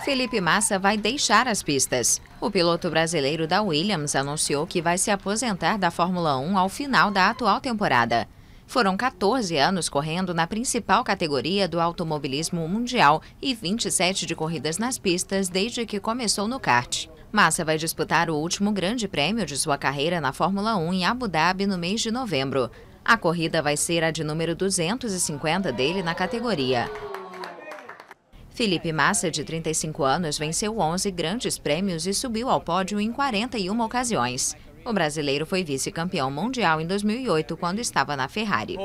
Felipe Massa vai deixar as pistas. O piloto brasileiro da Williams anunciou que vai se aposentar da Fórmula 1 ao final da atual temporada. Foram 14 anos correndo na principal categoria do automobilismo mundial e 27 de corridas nas pistas desde que começou no kart. Massa vai disputar o último grande prêmio de sua carreira na Fórmula 1 em Abu Dhabi no mês de novembro. A corrida vai ser a de número 250 dele na categoria. Felipe Massa, de 35 anos, venceu 11 grandes prêmios e subiu ao pódio em 41 ocasiões. O brasileiro foi vice-campeão mundial em 2008, quando estava na Ferrari.